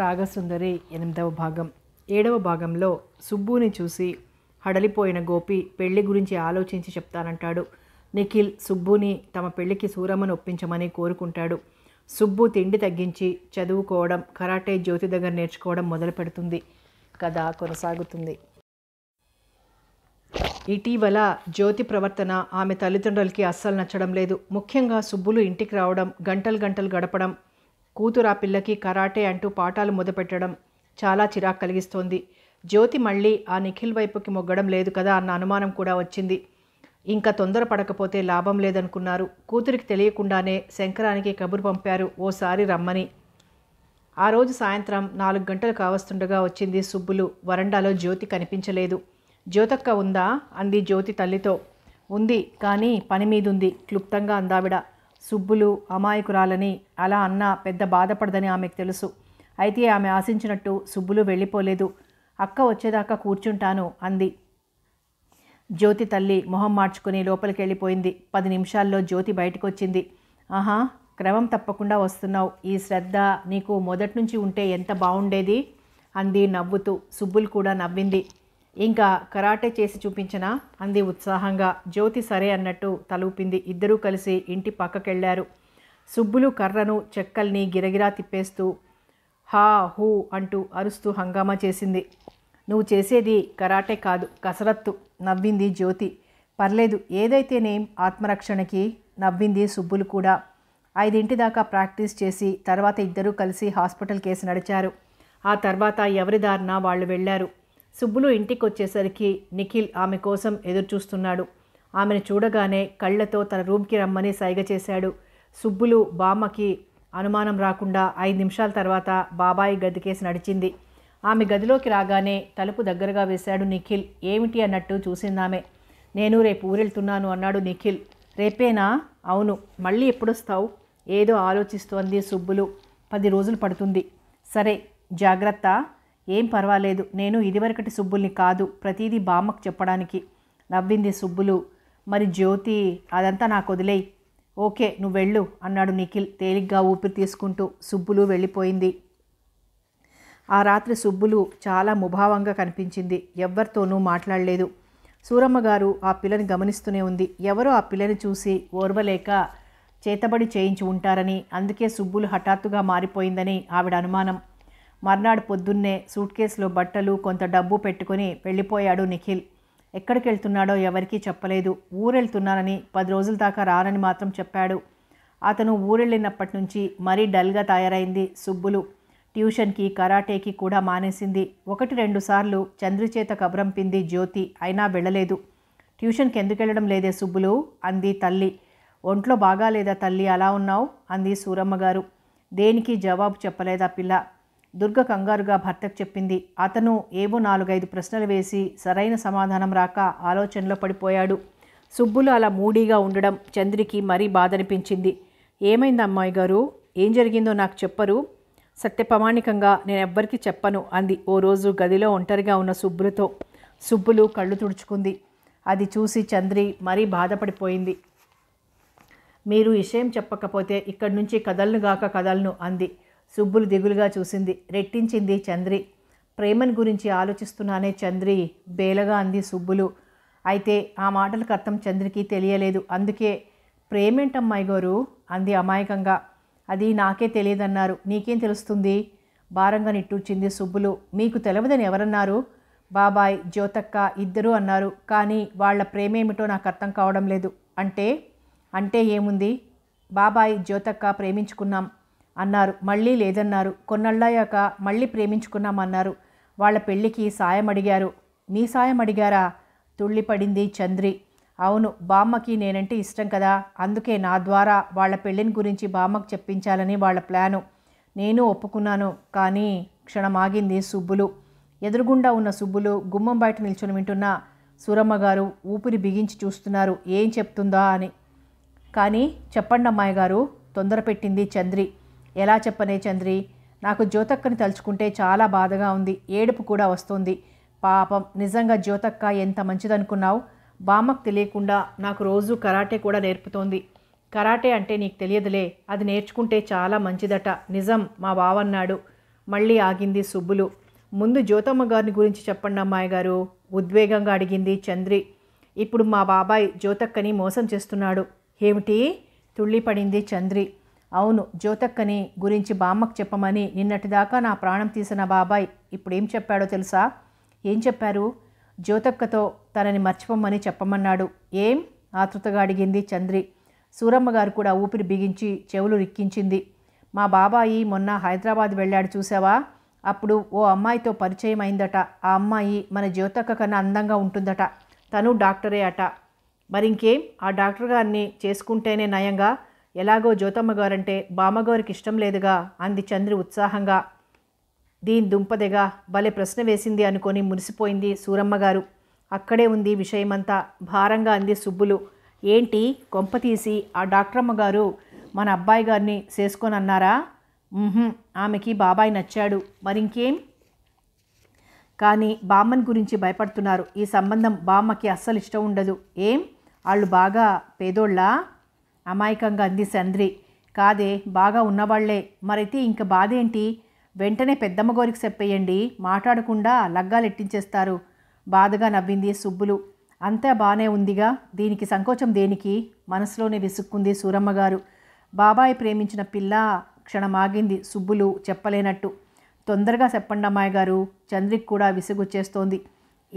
రాగసుందరి ఎనిమిదవ భాగం ఏడవ భాగంలో సుబ్బుని చూసి హడలిపోయిన గోపి పెళ్లి గురించి ఆలోచించి చెప్తానంటాడు నిఖిల్ సుబ్బుని తమ పెళ్లికి సూరమ్మను ఒప్పించమని కోరుకుంటాడు సుబ్బు తిండి తగ్గించి చదువుకోవడం కరాటే జ్యోతి దగ్గర నేర్చుకోవడం మొదలు పెడుతుంది కథ కొనసాగుతుంది ఇటీవల జ్యోతి ప్రవర్తన ఆమె తల్లిదండ్రులకి అస్సలు నచ్చడం లేదు ముఖ్యంగా సుబ్బులు ఇంటికి రావడం గంటలు గంటలు గడపడం కూతురు ఆ పిల్లకి కరాటే అంటూ పాఠాలు మొదపెట్టడం చాలా చిరాకు కలిగిస్తోంది జ్యోతి మళ్ళీ ఆ నిఖిల్ వైపుకి మొగ్గడం లేదు కదా అన్న అనుమానం కూడా వచ్చింది ఇంకా తొందరపడకపోతే లాభం లేదనుకున్నారు కూతురికి తెలియకుండానే శంకరానికి కబురు పంపారు ఓసారి రమ్మని ఆ రోజు సాయంత్రం నాలుగు గంటలు కావస్తుండగా వచ్చింది సుబ్బులు వరండాలో జ్యోతి కనిపించలేదు జ్యోతక్క ఉందా అంది జ్యోతి తల్లితో ఉంది కానీ పని మీదుంది క్లుప్తంగా అందావిడ సుబ్బులు అమాయకురాలని అలా అన్న పెద్ద బాధపడదని ఆమెకు తెలుసు అయితే ఆమె ఆశించినట్టు సుబ్బులు వెళ్ళిపోలేదు అక్క వచ్చేదాకా కూర్చుంటాను అంది జ్యోతి తల్లి మొహం మార్చుకుని లోపలికి వెళ్ళిపోయింది పది నిమిషాల్లో జ్యోతి బయటకు వచ్చింది ఆహా క్రమం తప్పకుండా వస్తున్నావు ఈ శ్రద్ధ నీకు మొదటి నుంచి ఉంటే ఎంత బాగుండేది అంది నవ్వుతూ సుబ్బులు కూడా నవ్వింది ఇంకా కరాటే చేసి చూపించనా అంది ఉత్సాహంగా జ్యోతి సరే అన్నట్టు తలూపింది ఇద్దరూ కలిసి ఇంటి పక్కకెళ్లారు సుబ్బులు కర్రను చెక్కల్ని గిరగిరా తిప్పేస్తూ హా హూ అంటూ అరుస్తూ హంగామా చేసింది నువ్వు చేసేది కరాటే కాదు కసరత్తు నవ్వింది జ్యోతి పర్లేదు ఏదైతేనేం ఆత్మరక్షణకి నవ్వింది సుబ్బులు కూడా ఐదింటి దాకా ప్రాక్టీస్ చేసి తర్వాత ఇద్దరూ కలిసి హాస్పిటల్ కేసు నడిచారు ఆ తర్వాత ఎవరి దారిన వాళ్ళు వెళ్ళారు సుబ్బులు ఇంటికి వచ్చేసరికి నిఖిల్ ఆమె కోసం ఎదురుచూస్తున్నాడు ఆమెను చూడగానే కళ్ళతో తన రూమ్కి రమ్మని సైగ చేశాడు సుబ్బులు బామ్మకి అనుమానం రాకుండా ఐదు నిమిషాల తర్వాత బాబాయి గదికేసి నడిచింది ఆమె గదిలోకి రాగానే తలుపు దగ్గరగా వేశాడు నిఖిల్ ఏమిటి అన్నట్టు చూసిందామె నేను రేపు ఊరెళ్తున్నాను అన్నాడు నిఖిల్ రేపేనా అవును మళ్ళీ ఎప్పుడొస్తావు ఏదో ఆలోచిస్తోంది సుబ్బులు పది రోజులు పడుతుంది సరే జాగ్రత్త ఏం పర్వాలేదు నేను ఇదివరకటి సుబ్బుల్ని కాదు ప్రతిదీ బామ్మకు చెప్పడానికి నవ్వింది సుబ్బులు మరి జ్యోతి అదంతా నాకు వదిలేయి ఓకే నువ్వు వెళ్ళు అన్నాడు నిఖిల్ తేలిగ్గా ఊపిరి తీసుకుంటూ సుబ్బులు వెళ్ళిపోయింది ఆ రాత్రి సుబ్బులు చాలా ముభావంగా కనిపించింది ఎవ్వరితోనూ మాట్లాడలేదు సూరమ్మ గారు ఆ పిల్లని గమనిస్తూనే ఉంది ఎవరో ఆ పిల్లని చూసి ఓర్వలేక చేతబడి చేయించి ఉంటారని అందుకే సుబ్బులు హఠాత్తుగా మారిపోయిందని ఆవిడ అనుమానం మర్నాడు పొద్దున్నే సూట్ కేసులో బట్టలు కొంత డబ్బు పెట్టుకుని వెళ్ళిపోయాడు నిఖిల్ ఎక్కడికి వెళ్తున్నాడో ఎవరికీ చెప్పలేదు ఊరెళ్తున్నానని పది రోజుల దాకా రానని మాత్రం చెప్పాడు అతను ఊరెళ్ళినప్పటి నుంచి మరీ డల్గా తయారైంది సుబ్బులు ట్యూషన్కి కరాటేకి కూడా మానేసింది ఒకటి రెండు సార్లు చంద్రచేత కబరంపింది జ్యోతి అయినా వెళ్ళలేదు ట్యూషన్కి ఎందుకు వెళ్ళడం లేదే సుబ్బులు అంది తల్లి ఒంట్లో బాగాలేదా తల్లి అలా ఉన్నావు అంది సూరమ్మగారు దేనికి జవాబు చెప్పలేదా పిల్ల దుర్గ కంగారుగా భర్తకు చెప్పింది అతను ఏవో నాలుగైదు ప్రశ్నలు వేసి సరైన సమాధానం రాక ఆలోచనలో పడిపోయాడు సుబ్బులు అలా మూడీగా ఉండడం చంద్రికి మరీ బాధనిపించింది ఏమైంది అమ్మాయి గారు ఏం జరిగిందో నాకు చెప్పరు సత్యప్రమాణికంగా నేను ఎవ్వరికీ చెప్పను అంది ఓ రోజు గదిలో ఒంటరిగా ఉన్న సుబ్బులతో సుబ్బులు కళ్ళు తుడుచుకుంది అది చూసి చంద్రి మరీ బాధపడిపోయింది మీరు విషయం చెప్పకపోతే ఇక్కడి నుంచి కదలను గాక కదలను అంది సుబ్బులు దిగులుగా చూసింది రెట్టించింది చంద్రి ప్రేమను గురించి ఆలోచిస్తున్నానే చంద్రి బేలగా అంది సుబ్బులు అయితే ఆ మాటలకు అర్థం చంద్రికి తెలియలేదు అందుకే ప్రేమేంటమ్మాయి గారు అంది అమాయకంగా అది నాకే తెలియదన్నారు నీకేం తెలుస్తుంది భారంగా నిట్టూర్చింది సుబ్బులు మీకు తెలవదని ఎవరన్నారు బాబాయ్ జ్యోతక్క ఇద్దరూ అన్నారు కానీ వాళ్ళ ప్రేమేమిటో నాకు అర్థం కావడం లేదు అంటే అంటే ఏముంది బాబాయ్ జ్యోతక్క ప్రేమించుకున్నాం అన్నారు మళ్ళీ లేదన్నారు కొన్నళ్ళయ్యాక మళ్ళీ ప్రేమించుకున్నామన్నారు వాళ్ళ పెళ్ళికి సాయం అడిగారు నీ సాయం అడిగారా తుళ్ళిపడింది చంద్రి అవును బామ్మకి నేనంటే ఇష్టం కదా అందుకే నా ద్వారా వాళ్ళ పెళ్ళిని గురించి బామ్మకు చెప్పించాలని వాళ్ళ ప్లాను నేను ఒప్పుకున్నాను కానీ క్షణమాగింది సుబ్బులు ఎదురుగుండా ఉన్న సుబ్బులు గుమ్మం బయట నిల్చొని వింటున్న సూరమ్మగారు ఊపిరి బిగించి చూస్తున్నారు ఏం చెప్తుందా అని కానీ చెప్పండి అమ్మాయి గారు తొందర పెట్టింది చంద్రి ఎలా చెప్పనే చంద్రి నాకు జ్యోతక్కని తలుచుకుంటే చాలా బాధగా ఉంది ఏడుపు కూడా వస్తుంది పాపం నిజంగా జ్యోతక్క ఎంత మంచిదనుకున్నావు బామ్మకు తెలియకుండా నాకు రోజు కరాటే కూడా నేర్పుతోంది కరాటే అంటే నీకు తెలియదులే అది నేర్చుకుంటే చాలా మంచిదట నిజం మా బావన్నాడు మళ్ళీ ఆగింది సుబ్బులు ముందు జ్యోతమ్మ గారిని గురించి చెప్పండి అమ్మాయి గారు ఉద్వేగంగా అడిగింది చంద్రి ఇప్పుడు మా బాబాయ్ జ్యోతక్కని మోసం చేస్తున్నాడు ఏమిటి తుళ్ళిపడింది చంద్రి అవును జ్యోతక్కని గురించి బామ్మకు చెప్పమని నిన్నటిదాకా నా ప్రాణం తీసిన బాబాయ్ ఇప్పుడు ఏం చెప్పాడో తెలుసా ఏం చెప్పారు జ్యోతక్కతో తనని మర్చిపోమని చెప్పమన్నాడు ఏం ఆతృతగా అడిగింది చంద్రి సూరమ్మ గారు కూడా ఊపిరి బిగించి చెవులు రిక్కించింది మా బాబాయి మొన్న హైదరాబాద్ వెళ్ళాడు చూసావా అప్పుడు ఓ అమ్మాయితో పరిచయం అయిందట ఆ అమ్మాయి మన జ్యోతక్క కన్నా అందంగా ఉంటుందట తను డాక్టరే అట మరింకేం ఆ డాక్టర్ గారిని చేసుకుంటేనే నయంగా ఎలాగో జ్యోతమ్మ గారంటే బామ్మగారికి ఇష్టం లేదుగా అంది చంద్రి ఉత్సాహంగా దీని దుంపదెగా భలే ప్రశ్న వేసింది అనుకొని మురిసిపోయింది సూరమ్మగారు అక్కడే ఉంది విషయమంతా భారంగా అంది సుబ్బులు ఏంటి కొంప తీసి ఆ డాక్టరమ్మ గారు మన అబ్బాయి గారిని చేసుకొని అన్నారా ఆమెకి బాబాయ్ నచ్చాడు మరింకేం కానీ బామ్మని గురించి భయపడుతున్నారు ఈ సంబంధం బామ్మకి అస్సలు ఇష్టం ఉండదు ఏం వాళ్ళు బాగా పేదోళ్ళా అమాయకంగా అంది సంద్రి కాదే బాగా ఉన్నవాళ్లే మరైతే ఇంక బాధేంటి వెంటనే పెద్దమ్మ గోరికి చెప్పేయండి మాట్లాడకుండా లగ్గాలెట్టించేస్తారు బాధగా నవ్వింది సుబ్బులు అంతా బాగానే ఉందిగా దీనికి సంకోచం దేనికి మనసులోనే విసుక్కుంది సూరమ్మగారు బాబాయ్ ప్రేమించిన పిల్ల క్షణమాగింది సుబ్బులు చెప్పలేనట్టు తొందరగా చెప్పండి అమ్మాయి గారు చంద్రికి కూడా విసుగుచ్చేస్తోంది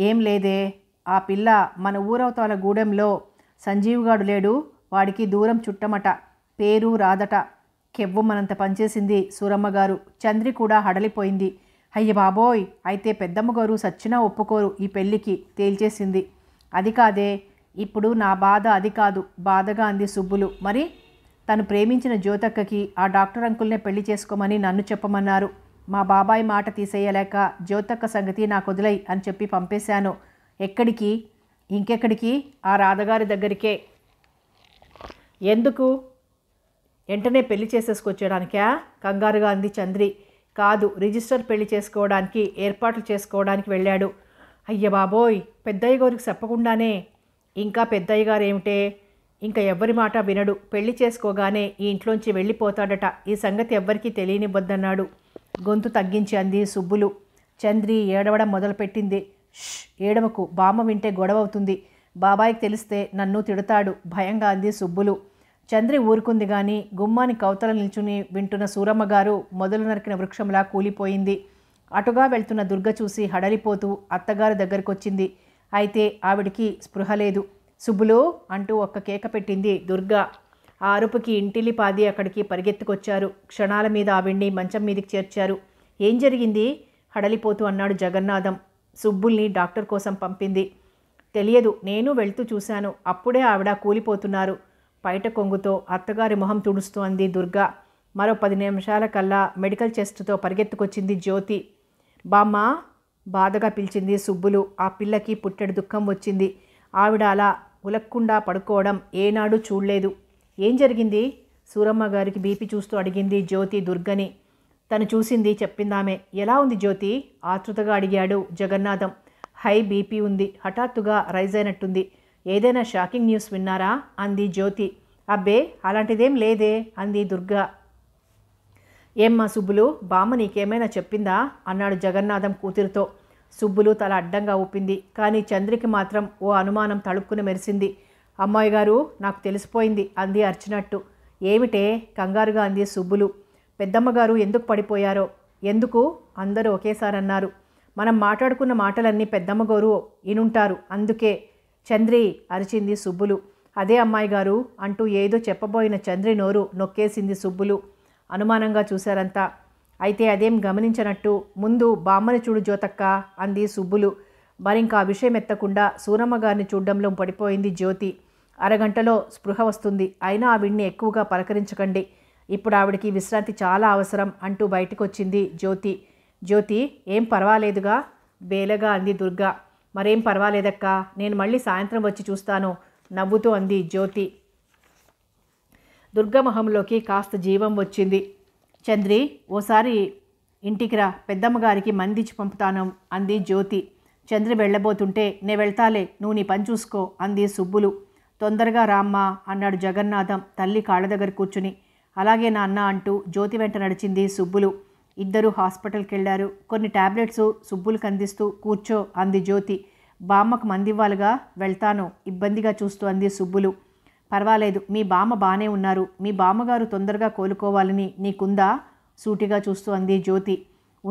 ఏం లేదే ఆ పిల్ల మన ఊరవతాల గూడెంలో సంజీవ్గాడు లేడు వాడికి దూరం చుట్టమట పేరు రాదట కెవ్వమనంత పనిచేసింది సూరమ్మగారు చంద్రి కూడా హడలిపోయింది అయ్య బాబోయ్ అయితే పెద్దమ్మగారు సచ్చినా ఒప్పుకోరు ఈ పెళ్ళికి తేల్చేసింది అది కాదే ఇప్పుడు నా బాధ అది కాదు బాధగా అంది సుబ్బులు మరి తను ప్రేమించిన జ్యోతక్కకి ఆ డాక్టర్ అంకుల్నే పెళ్లి చేసుకోమని నన్ను చెప్పమన్నారు మా బాబాయ్ మాట తీసేయలేక జ్యోతక్క సంగతి నాకు వదిలై అని చెప్పి పంపేశాను ఎక్కడికి ఇంకెక్కడికి ఆ రాధగారి దగ్గరికే ఎందుకు వెంటనే పెళ్లి చేసేసుకొచ్చేయడానికా కంగారుగా అంది చంద్రి కాదు రిజిస్టర్ పెళ్లి చేసుకోవడానికి ఏర్పాట్లు చేసుకోవడానికి వెళ్ళాడు అయ్య బాబోయ్ పెద్దయ్య గారికి చెప్పకుండానే ఇంకా పెద్దయ్య గారు ఏమిటే ఇంకా ఎవ్వరి మాట వినడు పెళ్లి చేసుకోగానే ఈ ఇంట్లోంచి వెళ్ళిపోతాడట ఈ సంగతి ఎవ్వరికీ తెలియనివ్వద్దన్నాడు గొంతు తగ్గించి అంది సుబ్బులు చంద్రి ఏడవడం మొదలుపెట్టింది ఏడవకు బామ్మ వింటే గొడవ అవుతుంది బాబాయికి తెలిస్తే నన్ను తిడతాడు భయంగా అంది సుబ్బులు చంద్రి ఊరుకుంది గాని గుమ్మాని కవతల నిల్చుని వింటున్న సూరమ్మ గారు మొదలు నరికిన వృక్షంలా కూలిపోయింది అటుగా వెళ్తున్న దుర్గ చూసి హడలిపోతూ అత్తగారు దగ్గరకొచ్చింది అయితే ఆవిడికి స్పృహ లేదు సుబ్బులు అంటూ ఒక్క కేక పెట్టింది దుర్గ ఆ అరుపుకి ఇంటిల్లి పాది అక్కడికి పరిగెత్తుకొచ్చారు క్షణాల మీద ఆవిడ్ని మంచం మీదకి చేర్చారు ఏం జరిగింది హడలిపోతూ అన్నాడు జగన్నాథం సుబ్బుల్ని డాక్టర్ కోసం పంపింది తెలియదు నేను వెళ్తూ చూశాను అప్పుడే ఆవిడ కూలిపోతున్నారు బయట కొంగుతో అత్తగారి మొహం తుడుస్తూ అంది దుర్గా మరో పది నిమిషాల కల్లా మెడికల్ చెస్ట్తో పరిగెత్తుకొచ్చింది జ్యోతి బామ్మ బాధగా పిలిచింది సుబ్బులు ఆ పిల్లకి పుట్టెడు దుఃఖం వచ్చింది ఆవిడ అలా ఉలక్కుండా పడుకోవడం ఏనాడు చూడలేదు ఏం జరిగింది సూరమ్మ గారికి బీపీ చూస్తూ అడిగింది జ్యోతి దుర్గని తను చూసింది చెప్పిందామె ఎలా ఉంది జ్యోతి ఆతృతగా అడిగాడు జగన్నాథం హై బీపీ ఉంది హఠాత్తుగా రైజ్ అయినట్టుంది ఏదైనా షాకింగ్ న్యూస్ విన్నారా అంది జ్యోతి అబ్బే అలాంటిదేం లేదే అంది దుర్గా ఏమ్మా సుబ్బులు బామ్మ నీకేమైనా చెప్పిందా అన్నాడు జగన్నాథం కూతురుతో సుబ్బులు తల అడ్డంగా ఊపింది కానీ చంద్రికి మాత్రం ఓ అనుమానం తడుక్కుని మెరిసింది అమ్మాయి గారు నాకు తెలిసిపోయింది అంది అర్చినట్టు ఏమిటే కంగారుగా అంది సుబ్బులు పెద్దమ్మగారు ఎందుకు పడిపోయారో ఎందుకు అందరూ ఒకేసారి అన్నారు మనం మాట్లాడుకున్న మాటలన్నీ పెద్దమ్మగారు ఇనుంటారు అందుకే చంద్రి అరిచింది సుబ్బులు అదే అమ్మాయి గారు అంటూ ఏదో చెప్పబోయిన చంద్రి నోరు నొక్కేసింది సుబ్బులు అనుమానంగా చూశారంతా అయితే అదేం గమనించనట్టు ముందు బామ్మని చూడు జ్యోతక్క అంది సుబ్బులు మరింకా ఆ విషయం ఎత్తకుండా సూరమ్మ గారిని చూడడంలో పడిపోయింది జ్యోతి అరగంటలో స్పృహ వస్తుంది అయినా ఆవిడ్ని ఎక్కువగా పలకరించకండి ఇప్పుడు ఆవిడికి విశ్రాంతి చాలా అవసరం అంటూ బయటకు వచ్చింది జ్యోతి జ్యోతి ఏం పర్వాలేదుగా బేలగా అంది దుర్గా మరేం పర్వాలేదక్కా నేను మళ్ళీ సాయంత్రం వచ్చి చూస్తాను నవ్వుతూ అంది జ్యోతి దుర్గమహంలోకి కాస్త జీవం వచ్చింది చంద్రి ఓసారి ఇంటికి రా పెద్దమ్మగారికి మందిచ్చి పంపుతాను అంది జ్యోతి చంద్రి వెళ్ళబోతుంటే నే వెళ్తాలే నువ్వు నీ పని చూసుకో అంది సుబ్బులు తొందరగా రామ్మా అన్నాడు జగన్నాథం తల్లి కాళ్ళ దగ్గర కూర్చుని అలాగే నాన్న అంటూ జ్యోతి వెంట నడిచింది సుబ్బులు ఇద్దరు హాస్పిటల్కి వెళ్ళారు కొన్ని టాబ్లెట్స్ సుబ్బులకు అందిస్తూ కూర్చో అంది జ్యోతి బామ్మకు మందివ్వాలిగా వెళ్తాను ఇబ్బందిగా చూస్తూ అంది సుబ్బులు పర్వాలేదు మీ బామ్మ బాగానే ఉన్నారు మీ బామ్మగారు తొందరగా కోలుకోవాలని నీకుందా సూటిగా చూస్తూ అంది జ్యోతి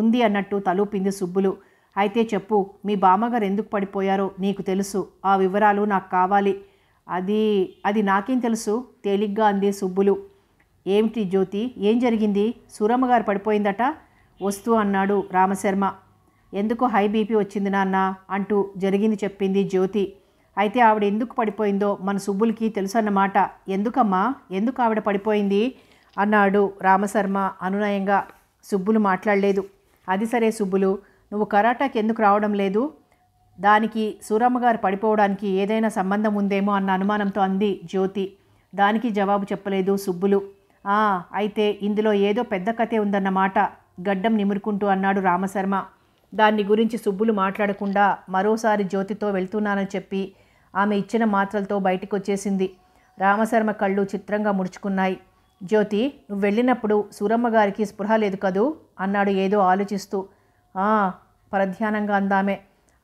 ఉంది అన్నట్టు తలూపింది సుబ్బులు అయితే చెప్పు మీ బామ్మగారు ఎందుకు పడిపోయారో నీకు తెలుసు ఆ వివరాలు నాకు కావాలి అది అది నాకేం తెలుసు తేలిగ్గా అంది సుబ్బులు ఏమిటి జ్యోతి ఏం జరిగింది సూరమ్మగారు పడిపోయిందట వస్తూ అన్నాడు రామశర్మ ఎందుకు హై బీపీ వచ్చింది నాన్న అంటూ జరిగింది చెప్పింది జ్యోతి అయితే ఆవిడ ఎందుకు పడిపోయిందో మన సుబ్బులకి తెలుసన్నమాట ఎందుకమ్మా ఎందుకు ఆవిడ పడిపోయింది అన్నాడు రామశర్మ అనునయంగా సుబ్బులు మాట్లాడలేదు అది సరే సుబ్బులు నువ్వు కరాటాకి ఎందుకు రావడం లేదు దానికి సూరమ్మగారు పడిపోవడానికి ఏదైనా సంబంధం ఉందేమో అన్న అనుమానంతో అంది జ్యోతి దానికి జవాబు చెప్పలేదు సుబ్బులు అయితే ఇందులో ఏదో పెద్ద కథే ఉందన్నమాట గడ్డం నిమురుకుంటూ అన్నాడు రామశర్మ దాన్ని గురించి సుబ్బులు మాట్లాడకుండా మరోసారి జ్యోతితో వెళ్తున్నానని చెప్పి ఆమె ఇచ్చిన మాత్రలతో బయటకు వచ్చేసింది రామశర్మ కళ్ళు చిత్రంగా ముడుచుకున్నాయి జ్యోతి నువ్వు వెళ్ళినప్పుడు సూరమ్మ గారికి స్పృహ లేదు కదూ అన్నాడు ఏదో ఆలోచిస్తూ పరధ్యానంగా అందామే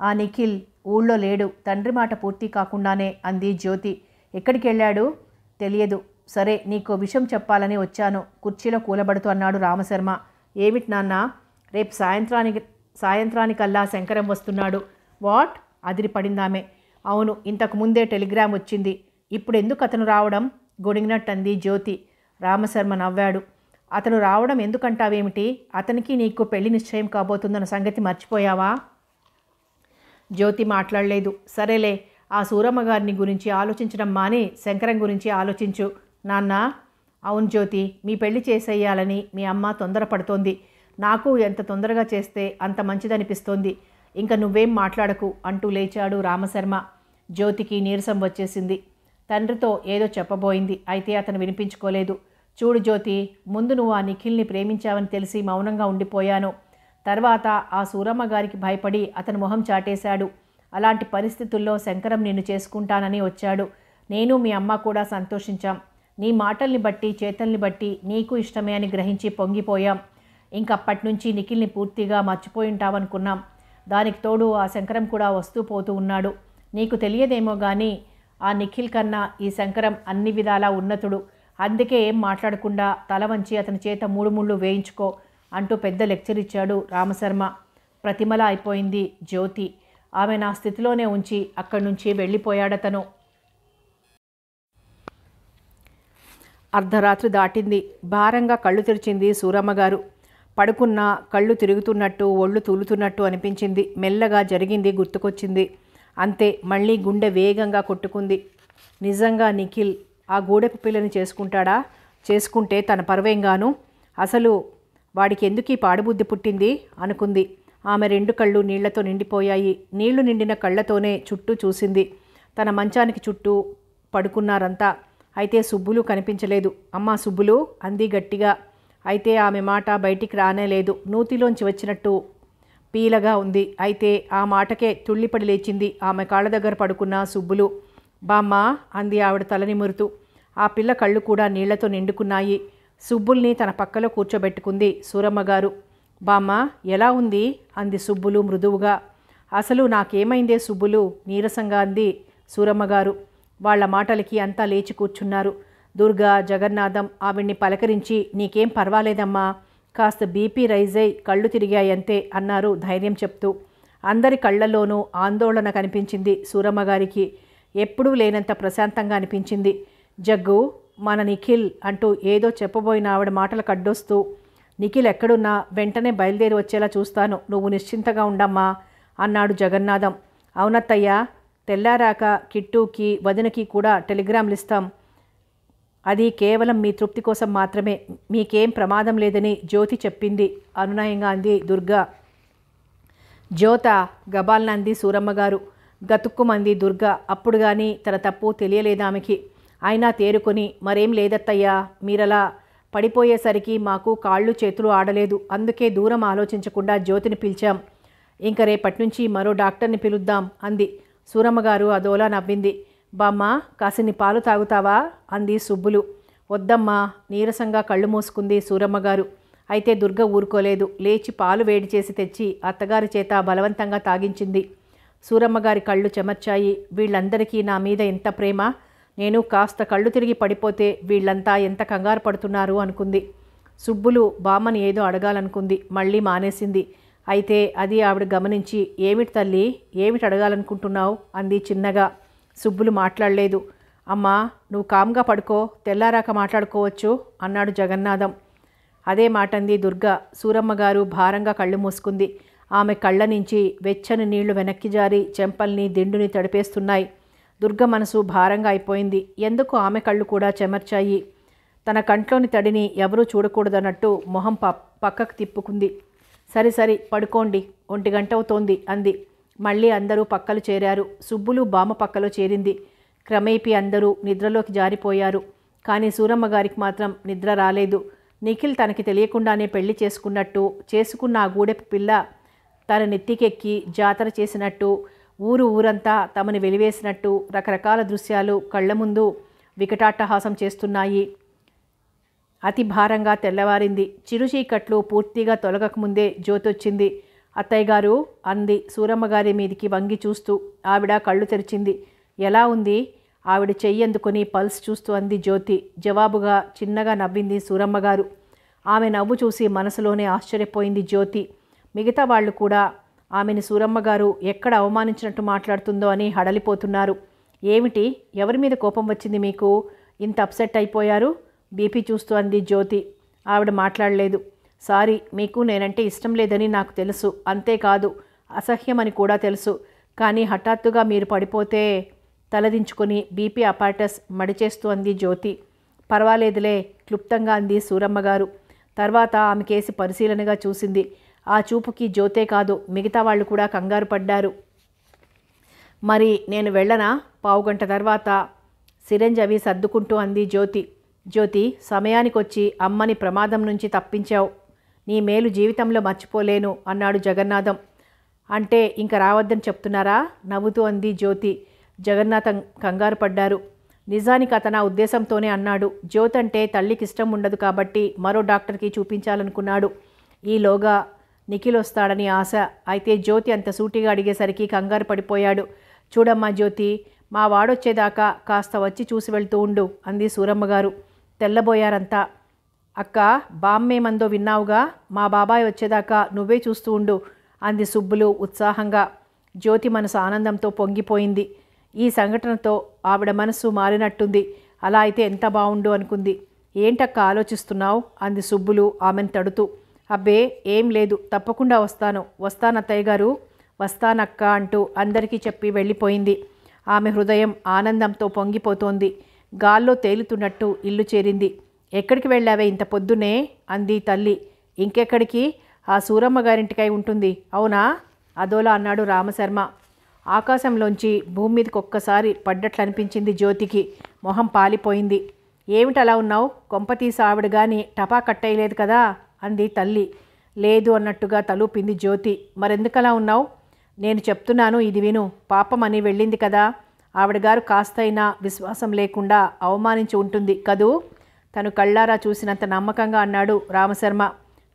ఆ నిఖిల్ ఊళ్ళో లేడు తండ్రి మాట పూర్తి కాకుండానే అంది జ్యోతి ఎక్కడికి వెళ్ళాడు తెలియదు సరే నీకో విషయం చెప్పాలని వచ్చాను కుర్చీలో కూలబడుతూ అన్నాడు రామశర్మ ఏమిటి నాన్న రేపు సాయంత్రానికి సాయంత్రానికల్లా శంకరం వస్తున్నాడు వాట్ అదిరిపడిందామె అవును ఇంతకు ముందే టెలిగ్రామ్ వచ్చింది ఇప్పుడు ఎందుకు అతను రావడం అంది జ్యోతి రామశర్మ నవ్వాడు అతను రావడం ఎందుకంటావేమిటి అతనికి నీకు పెళ్లి నిశ్చయం కాబోతుందన్న సంగతి మర్చిపోయావా జ్యోతి మాట్లాడలేదు సరేలే ఆ సూరమ్మ గారిని గురించి ఆలోచించడం మాని శంకరం గురించి ఆలోచించు నాన్న అవును జ్యోతి మీ పెళ్లి చేసేయాలని మీ అమ్మ తొందరపడుతోంది నాకు ఎంత తొందరగా చేస్తే అంత మంచిదనిపిస్తోంది ఇంకా నువ్వేం మాట్లాడకు అంటూ లేచాడు రామశర్మ జ్యోతికి నీరసం వచ్చేసింది తండ్రితో ఏదో చెప్పబోయింది అయితే అతను వినిపించుకోలేదు చూడు జ్యోతి ముందు నువ్వు ఆ నిఖిల్ని ప్రేమించావని తెలిసి మౌనంగా ఉండిపోయాను తర్వాత ఆ సూరమ్మ గారికి భయపడి అతను మొహం చాటేశాడు అలాంటి పరిస్థితుల్లో శంకరం నిన్ను చేసుకుంటానని వచ్చాడు నేను మీ అమ్మ కూడా సంతోషించాం నీ మాటల్ని బట్టి చేతల్ని బట్టి నీకు ఇష్టమే అని గ్రహించి పొంగిపోయాం ఇంకప్పటి నుంచి నిఖిల్ని పూర్తిగా మర్చిపోయి ఉంటావనుకున్నాం దానికి తోడు ఆ శంకరం కూడా వస్తూ పోతూ ఉన్నాడు నీకు తెలియదేమో కానీ ఆ నిఖిల్ కన్నా ఈ శంకరం అన్ని విధాలా ఉన్నతుడు అందుకే ఏం మాట్లాడకుండా తల వంచి అతని చేత మూడు ముళ్ళు వేయించుకో అంటూ పెద్ద లెక్చర్ ఇచ్చాడు రామశర్మ ప్రతిమల అయిపోయింది జ్యోతి ఆమె నా స్థితిలోనే ఉంచి అక్కడి నుంచి వెళ్ళిపోయాడతను అర్ధరాత్రి దాటింది భారంగా కళ్ళు తెరిచింది సూరమ్మగారు పడుకున్న కళ్ళు తిరుగుతున్నట్టు ఒళ్ళు తూలుతున్నట్టు అనిపించింది మెల్లగా జరిగింది గుర్తుకొచ్చింది అంతే మళ్ళీ గుండె వేగంగా కొట్టుకుంది నిజంగా నిఖిల్ ఆ గూడెపు పిల్లని చేసుకుంటాడా చేసుకుంటే తన పర్వేంగాను అసలు వాడికి ఎందుకు ఈ పాడుబుద్ధి పుట్టింది అనుకుంది ఆమె రెండు కళ్ళు నీళ్లతో నిండిపోయాయి నీళ్లు నిండిన కళ్ళతోనే చుట్టూ చూసింది తన మంచానికి చుట్టూ పడుకున్నారంతా అయితే సుబ్బులు కనిపించలేదు అమ్మ సుబ్బులు అంది గట్టిగా అయితే ఆమె మాట బయటికి రానే లేదు నూతిలోంచి వచ్చినట్టు పీలగా ఉంది అయితే ఆ మాటకే తుళ్ళిపడి లేచింది ఆమె కాళ్ళ దగ్గర పడుకున్న సుబ్బులు బామ్మ అంది ఆవిడ తలనిమురుతూ ఆ పిల్ల కళ్ళు కూడా నీళ్లతో నిండుకున్నాయి సుబ్బుల్ని తన పక్కలో కూర్చోబెట్టుకుంది సూరమ్మగారు బామ్మ ఎలా ఉంది అంది సుబ్బులు మృదువుగా అసలు నాకేమైందే సుబ్బులు నీరసంగా అంది సూరమ్మగారు వాళ్ల మాటలకి అంతా లేచి కూర్చున్నారు దుర్గా జగన్నాథం ఆవిడ్ని పలకరించి నీకేం పర్వాలేదమ్మా కాస్త బీపీ రైజ్ అయి కళ్ళు తిరిగాయంతే అన్నారు ధైర్యం చెప్తూ అందరి కళ్లలోనూ ఆందోళన కనిపించింది సూరమ్మగారికి ఎప్పుడూ లేనంత ప్రశాంతంగా అనిపించింది జగ్గు మన నిఖిల్ అంటూ ఏదో చెప్పబోయిన ఆవిడ మాటలు కడ్డొస్తూ నిఖిల్ ఎక్కడున్నా వెంటనే బయలుదేరి వచ్చేలా చూస్తాను నువ్వు నిశ్చింతగా ఉండమ్మా అన్నాడు జగన్నాథం అవునత్తయ్యా తెల్లారాక కిట్టుకి వదినకి కూడా టెలిగ్రామ్లు ఇస్తాం అది కేవలం మీ తృప్తి కోసం మాత్రమే మీకేం ప్రమాదం లేదని జ్యోతి చెప్పింది అనునయంగా అంది దుర్గా జ్యోత గబాల్నంది సూరమ్మగారు గతుక్కుమంది దుర్గా అప్పుడు కానీ తన తప్పు తెలియలేదామెకి అయినా తేరుకొని మరేం లేదత్తయ్యా మీరలా పడిపోయేసరికి మాకు కాళ్ళు చేతులు ఆడలేదు అందుకే దూరం ఆలోచించకుండా జ్యోతిని పిలిచాం ఇంక రేపటి నుంచి మరో డాక్టర్ని పిలుద్దాం అంది సూరమ్మగారు అదోలా నవ్వింది బామ్మ కాసిని పాలు తాగుతావా అంది సుబ్బులు వద్దమ్మా నీరసంగా కళ్ళు మూసుకుంది సూరమ్మగారు అయితే దుర్గ ఊరుకోలేదు లేచి పాలు వేడి చేసి తెచ్చి అత్తగారి చేత బలవంతంగా తాగించింది సూరమ్మగారి కళ్ళు చెమర్చాయి వీళ్ళందరికీ నా మీద ఎంత ప్రేమ నేను కాస్త కళ్ళు తిరిగి పడిపోతే వీళ్ళంతా ఎంత కంగారు పడుతున్నారు అనుకుంది సుబ్బులు బామ్మని ఏదో అడగాలనుకుంది మళ్ళీ మానేసింది అయితే అది ఆవిడ గమనించి ఏమిటి తల్లి ఏమిటి అడగాలనుకుంటున్నావు అంది చిన్నగా సుబ్బులు మాట్లాడలేదు అమ్మా నువ్వు కామ్గా పడుకో తెల్లారాక మాట్లాడుకోవచ్చు అన్నాడు జగన్నాథం అదే మాటంది దుర్గ సూరమ్మగారు భారంగా కళ్ళు మూసుకుంది ఆమె కళ్ళ నుంచి వెచ్చని నీళ్లు వెనక్కి జారి చెంపల్ని దిండుని తడిపేస్తున్నాయి దుర్గ మనసు భారంగా అయిపోయింది ఎందుకు ఆమె కళ్ళు కూడా చెమర్చాయి తన కంట్లోని తడిని ఎవరూ చూడకూడదన్నట్టు మొహం పక్కకు తిప్పుకుంది సరే సరే పడుకోండి ఒంటి గంట అవుతోంది అంది మళ్ళీ అందరూ పక్కలు చేరారు సుబ్బులు బామ పక్కలో చేరింది క్రమేపి అందరూ నిద్రలోకి జారిపోయారు కానీ సూరమ్మ గారికి మాత్రం నిద్ర రాలేదు నిఖిల్ తనకి తెలియకుండానే పెళ్లి చేసుకున్నట్టు చేసుకున్న ఆ గూడెపు పిల్ల తన నెత్తికెక్కి జాతర చేసినట్టు ఊరు ఊరంతా తమని వెలివేసినట్టు రకరకాల దృశ్యాలు కళ్ల ముందు వికటాట్టహాసం చేస్తున్నాయి అతి భారంగా తెల్లవారింది చిరుచీకట్లు పూర్తిగా తొలగకముందే జ్యోతొచ్చింది అత్తయ్య గారు అంది సూరమ్మగారి మీదికి వంగి చూస్తూ ఆవిడ కళ్ళు తెరిచింది ఎలా ఉంది ఆవిడ చెయ్యందుకుని పల్స్ చూస్తూ అంది జ్యోతి జవాబుగా చిన్నగా నవ్వింది సూరమ్మగారు ఆమె నవ్వు చూసి మనసులోనే ఆశ్చర్యపోయింది జ్యోతి మిగతా వాళ్ళు కూడా ఆమెని సూరమ్మగారు ఎక్కడ అవమానించినట్టు మాట్లాడుతుందో అని హడలిపోతున్నారు ఏమిటి ఎవరి మీద కోపం వచ్చింది మీకు ఇంత అప్సెట్ అయిపోయారు బీపీ చూస్తూ అంది జ్యోతి ఆవిడ మాట్లాడలేదు సారీ మీకు నేనంటే ఇష్టం లేదని నాకు తెలుసు అంతేకాదు అసహ్యమని కూడా తెలుసు కానీ హఠాత్తుగా మీరు పడిపోతే తలదించుకొని బీపీ అపార్టస్ మడిచేస్తూ అంది జ్యోతి పర్వాలేదులే క్లుప్తంగా అంది సూరమ్మగారు తర్వాత ఆమె కేసి పరిశీలనగా చూసింది ఆ చూపుకి జ్యోతే కాదు మిగతా వాళ్ళు కూడా కంగారు పడ్డారు మరి నేను వెళ్ళనా పావుగంట తర్వాత సిరంజ్ అవి సర్దుకుంటూ అంది జ్యోతి జ్యోతి సమయానికొచ్చి అమ్మని ప్రమాదం నుంచి తప్పించావు నీ మేలు జీవితంలో మర్చిపోలేను అన్నాడు జగన్నాథం అంటే ఇంక రావద్దని చెప్తున్నారా నవ్వుతూ అంది జ్యోతి జగన్నాథం కంగారు పడ్డారు నిజానికి అతను ఆ ఉద్దేశంతోనే అన్నాడు జ్యోతి అంటే తల్లికి ఇష్టం ఉండదు కాబట్టి మరో డాక్టర్కి చూపించాలనుకున్నాడు ఈలోగా నిఖిల్ వస్తాడని ఆశ అయితే జ్యోతి అంత సూటిగా అడిగేసరికి కంగారు పడిపోయాడు చూడమ్మా జ్యోతి మా వాడొచ్చేదాకా కాస్త వచ్చి చూసి వెళ్తూ ఉండు అంది సూరమ్మగారు తెల్లబోయారంతా అక్క బామ్మేమందో విన్నావుగా మా బాబాయ్ వచ్చేదాకా నువ్వే చూస్తూ ఉండు అంది సుబ్బులు ఉత్సాహంగా జ్యోతి మనసు ఆనందంతో పొంగిపోయింది ఈ సంఘటనతో ఆవిడ మనసు మారినట్టుంది అలా అయితే ఎంత బావుండు అనుకుంది ఏంటక్క ఆలోచిస్తున్నావు అంది సుబ్బులు ఆమెను తడుతూ అబ్బే ఏం లేదు తప్పకుండా వస్తాను వస్తానత్తయ్య గారు వస్తానక్క అంటూ అందరికీ చెప్పి వెళ్ళిపోయింది ఆమె హృదయం ఆనందంతో పొంగిపోతోంది గాల్లో తేలుతున్నట్టు ఇల్లు చేరింది ఎక్కడికి వెళ్ళావే ఇంత పొద్దునే అంది తల్లి ఇంకెక్కడికి ఆ సూరమ్మ గారింటికై ఉంటుంది అవునా అదోలా అన్నాడు రామశర్మ ఆకాశంలోంచి భూమి మీదకి ఒక్కసారి పడ్డట్లు అనిపించింది జ్యోతికి మొహం పాలిపోయింది ఏమిటలా ఉన్నావు కొంపతీసి ఆవిడ కానీ టపా కట్టయ్యలేదు కదా అంది తల్లి లేదు అన్నట్టుగా తలూపింది జ్యోతి మరెందుకలా ఉన్నావు నేను చెప్తున్నాను ఇది విను పాపమని వెళ్ళింది కదా ఆవిడ గారు కాస్తైనా విశ్వాసం లేకుండా అవమానించి ఉంటుంది కదూ తను కళ్ళారా చూసినంత నమ్మకంగా అన్నాడు రామశర్మ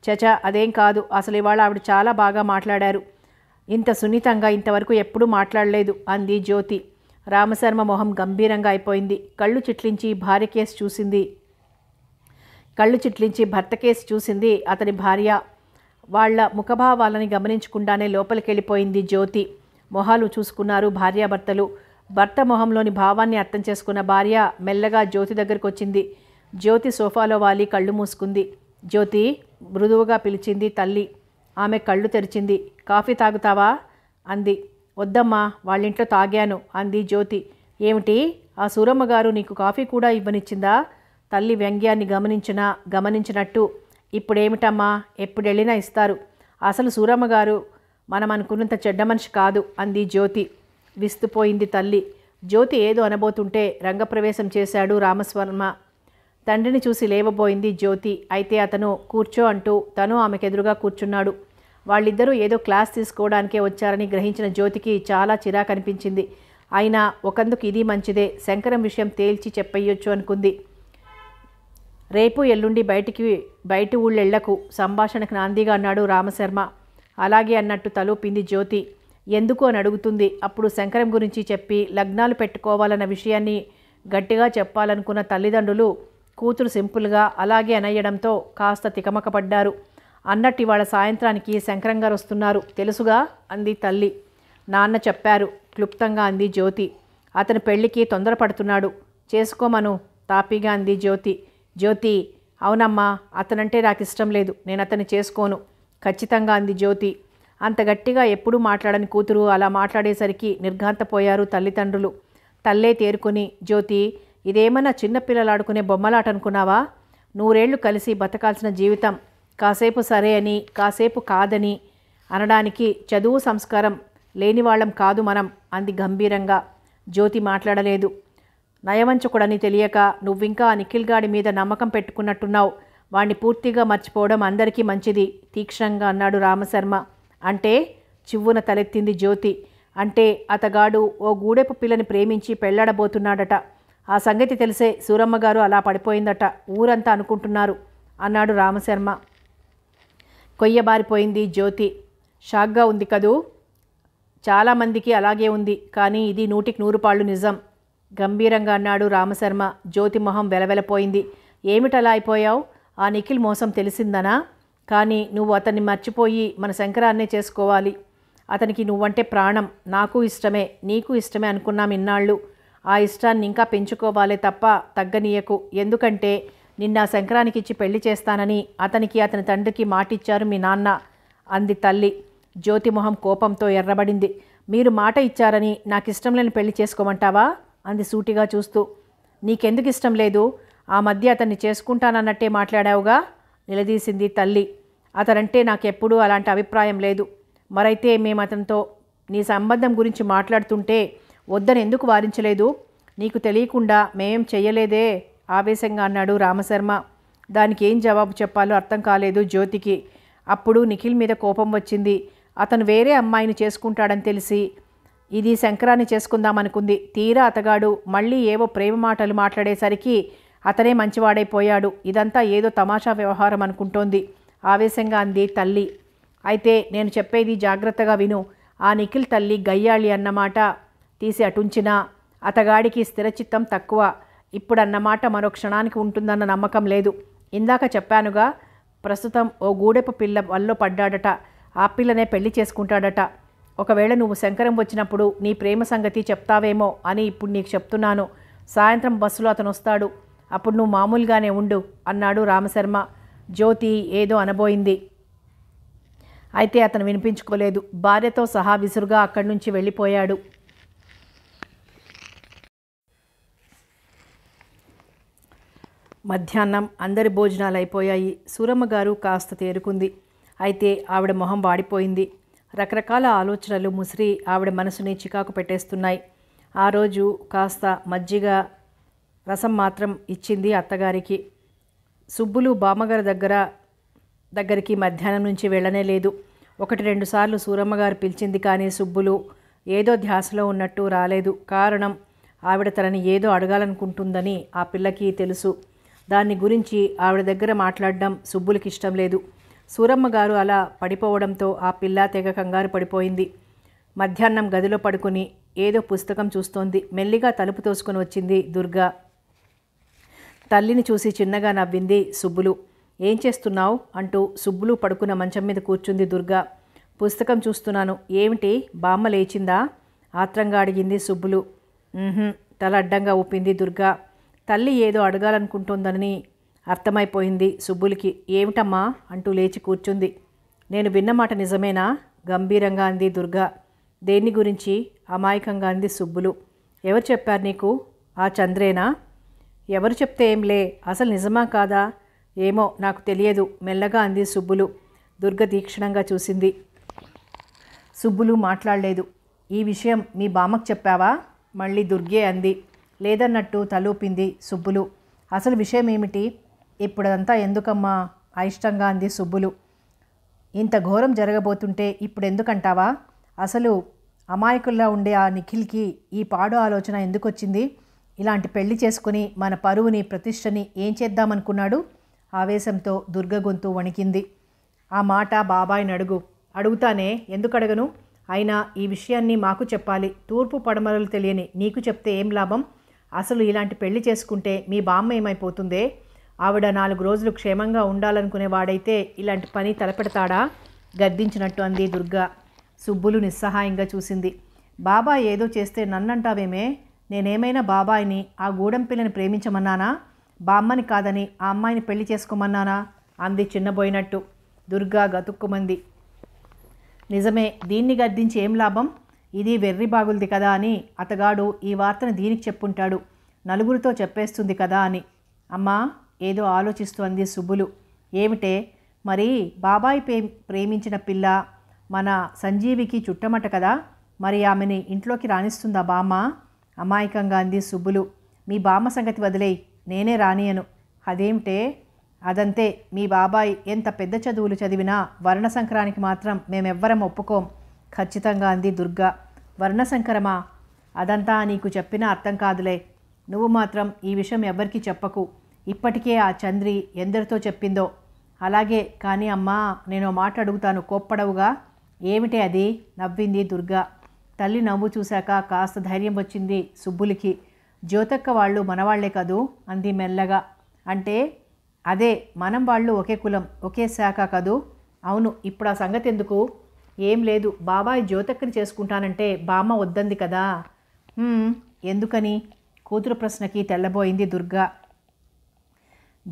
చచా అదేం కాదు అసలు ఇవాళ ఆవిడ చాలా బాగా మాట్లాడారు ఇంత సున్నితంగా ఇంతవరకు ఎప్పుడూ మాట్లాడలేదు అంది జ్యోతి రామశర్మ మొహం గంభీరంగా అయిపోయింది కళ్ళు చిట్లించి భార్య కేసు చూసింది కళ్ళు చిట్లించి భర్త కేసు చూసింది అతని భార్య వాళ్ల ముఖభావాలని గమనించకుండానే లోపలికెళ్ళిపోయింది జ్యోతి మొహాలు చూసుకున్నారు భార్యాభర్తలు భర్త మొహంలోని భావాన్ని అర్థం చేసుకున్న భార్య మెల్లగా జ్యోతి దగ్గరికి వచ్చింది జ్యోతి సోఫాలో వాలి కళ్ళు మూసుకుంది జ్యోతి మృదువుగా పిలిచింది తల్లి ఆమె కళ్ళు తెరిచింది కాఫీ తాగుతావా అంది వద్దమ్మా వాళ్ళింట్లో తాగాను అంది జ్యోతి ఏమిటి ఆ సూరమ్మ గారు నీకు కాఫీ కూడా ఇవ్వనిచ్చిందా తల్లి వ్యంగ్యాన్ని గమనించినా గమనించినట్టు ఇప్పుడేమిటమ్మా ఎప్పుడెళ్ళినా ఇస్తారు అసలు సూరమ్మ గారు మనం అనుకున్నంత చెడ్డ మనిషి కాదు అంది జ్యోతి విస్తుపోయింది తల్లి జ్యోతి ఏదో అనబోతుంటే రంగప్రవేశం చేశాడు రామస్వర్మ తండ్రిని చూసి లేవబోయింది జ్యోతి అయితే అతను కూర్చో అంటూ తను ఆమెకెదురుగా కూర్చున్నాడు వాళ్ళిద్దరూ ఏదో క్లాస్ తీసుకోవడానికే వచ్చారని గ్రహించిన జ్యోతికి చాలా చిరాకనిపించింది అయినా ఒకందుకు ఇది మంచిదే శంకరం విషయం తేల్చి చెప్పయ్యొచ్చు అనుకుంది రేపు ఎల్లుండి బయటికి బయట ఊళ్ళెళ్లకు సంభాషణకు నాందిగా అన్నాడు రామశర్మ అలాగే అన్నట్టు తలూపింది జ్యోతి ఎందుకు అని అడుగుతుంది అప్పుడు శంకరం గురించి చెప్పి లగ్నాలు పెట్టుకోవాలన్న విషయాన్ని గట్టిగా చెప్పాలనుకున్న తల్లిదండ్రులు కూతురు సింపుల్గా అలాగే అనయ్యడంతో కాస్త తికమకపడ్డారు అన్నట్టు ఇవాళ సాయంత్రానికి శంకరం గారు వస్తున్నారు తెలుసుగా అంది తల్లి నాన్న చెప్పారు క్లుప్తంగా అంది జ్యోతి అతని పెళ్లికి తొందరపడుతున్నాడు చేసుకోమను తాపీగా అంది జ్యోతి జ్యోతి అవునమ్మా అతనంటే నాకు ఇష్టం లేదు నేను అతన్ని చేసుకోను ఖచ్చితంగా అంది జ్యోతి అంత గట్టిగా ఎప్పుడూ మాట్లాడని కూతురు అలా మాట్లాడేసరికి నిర్ఘాంతపోయారు తల్లిదండ్రులు తల్లే తేరుకొని జ్యోతి ఇదేమన్నా చిన్నపిల్లలాడుకునే బొమ్మలాట అనుకున్నావా నూరేళ్లు కలిసి బతకాల్సిన జీవితం కాసేపు సరే అని కాసేపు కాదని అనడానికి చదువు సంస్కారం లేనివాళ్ళం కాదు మనం అంది గంభీరంగా జ్యోతి మాట్లాడలేదు నయవంచకుడని తెలియక నువ్వింకా నిఖిల్గాడి మీద నమ్మకం పెట్టుకున్నట్టున్నావు వాణ్ణి పూర్తిగా మర్చిపోవడం అందరికీ మంచిది తీక్షణంగా అన్నాడు రామశర్మ అంటే చివ్వున తలెత్తింది జ్యోతి అంటే అతగాడు ఓ గూడెపు పిల్లని ప్రేమించి పెళ్లాడబోతున్నాడట ఆ సంగతి తెలిసే సూరమ్మగారు అలా పడిపోయిందట ఊరంతా అనుకుంటున్నారు అన్నాడు రామశర్మ కొయ్యబారిపోయింది జ్యోతి షాక్గా ఉంది కదూ చాలామందికి అలాగే ఉంది కానీ ఇది నూటికి నూరు పాళ్ళు నిజం గంభీరంగా అన్నాడు రామశర్మ జ్యోతి మొహం వెలవెలపోయింది ఏమిటలా అయిపోయావు ఆ నిఖిల్ మోసం తెలిసిందనా కానీ నువ్వు అతన్ని మర్చిపోయి మన శంకరాన్నే చేసుకోవాలి అతనికి నువ్వంటే ప్రాణం నాకు ఇష్టమే నీకు ఇష్టమే అనుకున్నాం ఇన్నాళ్ళు ఆ ఇష్టాన్ని ఇంకా పెంచుకోవాలే తప్ప తగ్గనీయకు ఎందుకంటే నిన్న శంకరానికి ఇచ్చి పెళ్లి చేస్తానని అతనికి అతని తండ్రికి మాటిచ్చారు మీ నాన్న అంది తల్లి జ్యోతిమొహం కోపంతో ఎర్రబడింది మీరు మాట ఇచ్చారని నాకు ఇష్టం లేని పెళ్లి చేసుకోమంటావా అంది సూటిగా చూస్తూ నీకెందుకు ఇష్టం లేదు ఆ మధ్య అతన్ని చేసుకుంటానన్నట్టే మాట్లాడావుగా నిలదీసింది తల్లి అతనంటే నాకెప్పుడూ అలాంటి అభిప్రాయం లేదు మరైతే మేము అతనితో నీ సంబంధం గురించి మాట్లాడుతుంటే వద్దని ఎందుకు వారించలేదు నీకు తెలియకుండా మేం చెయ్యలేదే ఆవేశంగా అన్నాడు రామశర్మ దానికి ఏం జవాబు చెప్పాలో అర్థం కాలేదు జ్యోతికి అప్పుడు నిఖిల్ మీద కోపం వచ్చింది అతను వేరే అమ్మాయిని చేసుకుంటాడని తెలిసి ఇది శంకరాన్ని చేసుకుందామనుకుంది తీరా అతగాడు మళ్ళీ ఏవో ప్రేమ మాటలు మాట్లాడేసరికి అతనే మంచివాడైపోయాడు ఇదంతా ఏదో తమాషా వ్యవహారం అనుకుంటోంది ఆవేశంగా అంది తల్లి అయితే నేను చెప్పేది జాగ్రత్తగా విను ఆ నిఖిల్ తల్లి గయ్యాళి అన్నమాట తీసి అటుంచినా అతగాడికి స్థిరచిత్తం తక్కువ ఇప్పుడు అన్నమాట మరో క్షణానికి ఉంటుందన్న నమ్మకం లేదు ఇందాక చెప్పానుగా ప్రస్తుతం ఓ గూడెప్ప పిల్ల వల్ల పడ్డాడట ఆ పిల్లనే పెళ్లి చేసుకుంటాడట ఒకవేళ నువ్వు శంకరం వచ్చినప్పుడు నీ ప్రేమ సంగతి చెప్తావేమో అని ఇప్పుడు నీకు చెప్తున్నాను సాయంత్రం బస్సులో అతను వస్తాడు అప్పుడు నువ్వు మామూలుగానే ఉండు అన్నాడు రామశర్మ జ్యోతి ఏదో అనబోయింది అయితే అతను వినిపించుకోలేదు భార్యతో సహా విసురుగా అక్కడి నుంచి వెళ్ళిపోయాడు మధ్యాహ్నం అందరి భోజనాలు అయిపోయాయి సూరమ్మ గారు కాస్త తేరుకుంది అయితే ఆవిడ మొహం వాడిపోయింది రకరకాల ఆలోచనలు ముసిరి ఆవిడ మనసుని చికాకు పెట్టేస్తున్నాయి ఆ రోజు కాస్త మజ్జిగ రసం మాత్రం ఇచ్చింది అత్తగారికి సుబ్బులు బామ్మగారి దగ్గర దగ్గరికి మధ్యాహ్నం నుంచి వెళ్ళనే లేదు ఒకటి రెండు సార్లు సూరమ్మగారు పిలిచింది కానీ సుబ్బులు ఏదో ధ్యాసలో ఉన్నట్టు రాలేదు కారణం ఆవిడ తనని ఏదో అడగాలనుకుంటుందని ఆ పిల్లకి తెలుసు దాన్ని గురించి ఆవిడ దగ్గర మాట్లాడడం సుబ్బులకి ఇష్టం లేదు సూరమ్మగారు అలా పడిపోవడంతో ఆ పిల్ల తెగ కంగారు పడిపోయింది మధ్యాహ్నం గదిలో పడుకుని ఏదో పుస్తకం చూస్తోంది మెల్లిగా తలుపు తోసుకొని వచ్చింది దుర్గా తల్లిని చూసి చిన్నగా నవ్వింది సుబ్బులు ఏం చేస్తున్నావు అంటూ సుబ్బులు పడుకున్న మంచం మీద కూర్చుంది దుర్గా పుస్తకం చూస్తున్నాను ఏమిటి బామ్మ లేచిందా ఆత్రంగా అడిగింది సుబ్బులు తల అడ్డంగా ఊపింది దుర్గా తల్లి ఏదో అడగాలనుకుంటుందని అర్థమైపోయింది సుబ్బులకి ఏమిటమ్మా అంటూ లేచి కూర్చుంది నేను విన్నమాట మాట నిజమేనా గంభీరంగా అంది దుర్గా దేన్ని గురించి అమాయకంగా అంది సుబ్బులు ఎవరు చెప్పారు నీకు ఆ చంద్రేనా ఎవరు చెప్తే ఏంలే అసలు నిజమా కాదా ఏమో నాకు తెలియదు మెల్లగా అంది సుబ్బులు దుర్గ తీక్షణంగా చూసింది సుబ్బులు మాట్లాడలేదు ఈ విషయం మీ బామ్మకు చెప్పావా మళ్ళీ దుర్గే అంది లేదన్నట్టు తలూపింది సుబ్బులు అసలు విషయం ఏమిటి ఇప్పుడంతా ఎందుకమ్మా అయిష్టంగా అంది సుబ్బులు ఇంత ఘోరం జరగబోతుంటే ఇప్పుడు ఎందుకంటావా అసలు అమాయకుల్లా ఉండే ఆ నిఖిల్కి ఈ పాడు ఆలోచన ఎందుకు వచ్చింది ఇలాంటి పెళ్లి చేసుకుని మన పరువుని ప్రతిష్టని ఏం చేద్దామనుకున్నాడు ఆవేశంతో దుర్గ గొంతు వణికింది ఆ మాట బాబాయిని అడుగు అడుగుతానే ఎందుకడగను అయినా ఈ విషయాన్ని మాకు చెప్పాలి తూర్పు పడమరలు తెలియని నీకు చెప్తే ఏం లాభం అసలు ఇలాంటి పెళ్లి చేసుకుంటే మీ బామ్మ ఏమైపోతుందే ఆవిడ నాలుగు రోజులు క్షేమంగా ఉండాలనుకునేవాడైతే ఇలాంటి పని తలపెడతాడా గద్దించినట్టు అంది దుర్గ సుబ్బులు నిస్సహాయంగా చూసింది బాబా ఏదో చేస్తే నన్నంటావేమే నేనేమైనా బాబాయిని ఆ గూడెం పిల్లని ప్రేమించమన్నానా బామ్మని కాదని ఆ అమ్మాయిని పెళ్లి చేసుకోమన్నానా అంది చిన్నబోయినట్టు దుర్గా గతుక్కుమంది నిజమే దీన్ని గద్దించి ఏం లాభం ఇది వెర్రి బాగుల్ది కదా అని అతగాడు ఈ వార్తను దీనికి చెప్పుంటాడు నలుగురితో చెప్పేస్తుంది కదా అని అమ్మా ఏదో ఆలోచిస్తూ అంది సుబ్బులు ఏమిటే మరి బాబాయి ప్రే ప్రేమించిన పిల్ల మన సంజీవికి చుట్టమట కదా మరి ఆమెని ఇంట్లోకి రాణిస్తుందా బామ్మ అమాయకంగా అంది సుబ్బులు మీ బామ్మ సంగతి వదిలేయి నేనే రానియను అదేమిటే అదంతే మీ బాబాయ్ ఎంత పెద్ద చదువులు చదివినా వర్ణ సంక్రానికి మాత్రం మేమెవ్వరం ఒప్పుకోం ఖచ్చితంగా అంది దుర్గా వర్ణ సంకరమా అదంతా నీకు చెప్పినా అర్థం కాదులే నువ్వు మాత్రం ఈ విషయం ఎవ్వరికీ చెప్పకు ఇప్పటికే ఆ చంద్రి ఎందరితో చెప్పిందో అలాగే కానీ అమ్మా నేను మాట అడుగుతాను కోప్పడవుగా ఏమిటి అది నవ్వింది దుర్గా తల్లి నవ్వు చూశాక కాస్త ధైర్యం వచ్చింది సుబ్బులికి జ్యోతక్క వాళ్ళు మనవాళ్లే కదూ అంది మెల్లగా అంటే అదే మనం వాళ్ళు ఒకే కులం ఒకే శాఖ కదూ అవును ఇప్పుడు ఆ సంగతి ఎందుకు ఏం లేదు బాబాయ్ జ్యోతక్కని చేసుకుంటానంటే బామ్మ వద్దంది కదా ఎందుకని కూతురు ప్రశ్నకి తెల్లబోయింది దుర్గా